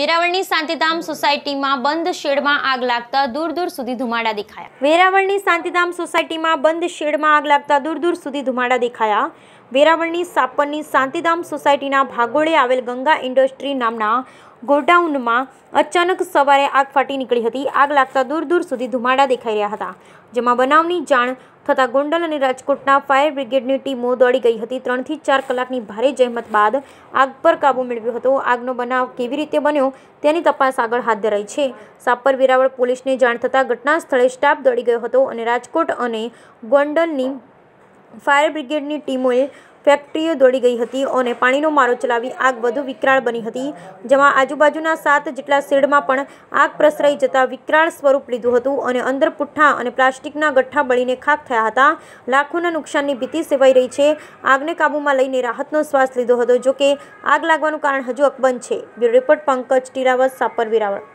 વેરાવળની શાંતિધામ સોસાયટીમાં બંધ શેડમાં આગ લાગતા દૂર દૂર સુધી ધુમાડા દેખાયા વેરાવળની શાંતિધામ સોસાયટીમાં બંધ શેડમાં આગ લાગતા દૂર દૂર સુધી ધુમાડા દેખાયા વેરાવળની સાપરની શાંતિધામ સોસાયટીના ભાગોળે આવેલ ગંગા ઇન્ડસ્ટ્રી નામના ગોડાઉનમાં અચાનક સવારે આગ ફાટી નીકળી હતી આગ લાગતા દૂર દૂર સુધી ધુમાડા દેખાઈ રહ્યા હતા જેમાં બનાવની જાણ થતા ગોંડલ અને રાજકોટના ફાયર બ્રિગેડની ટીમો દોડી ગઈ હતી ત્રણથી ચાર કલાકની ભારે જહેમત બાદ આગ પર કાબુ મેળવ્યો હતો આગનો બનાવ કેવી રીતે બન્યો તેની તપાસ આગળ હાથ ધરાઈ છે સાપર વેરાવળ પોલીસને જાણ થતાં ઘટના સ્થળે સ્ટાફ દોડી ગયો હતો અને રાજકોટ અને ગોંડલની ફાયર બ્રિગેડની ટીમોએ ફેક્ટરીઓ દોડી ગઈ હતી અને પાણીનો મારો ચલાવી આગ વધુ વિકરાળ બની હતી જેમાં આજુબાજુના સાત જેટલા શેડમાં પણ આગ પ્રસરાઈ જતા વિકરાળ સ્વરૂપ લીધું હતું અને અંદર પુઠ્ઠા અને પ્લાસ્ટિકના ગઠ્ઠા બળીને ખાક થયા હતા લાખોના નુકસાનની ભીતિ સેવાઈ રહી છે આગને કાબૂમાં લઈને રાહતનો શ્વાસ લીધો હતો જોકે આગ લાગવાનું કારણ હજુ અકબંધ છે બ્યુરો રિપોર્ટ પંકજ ટીરાવત સાપર વેરાવળ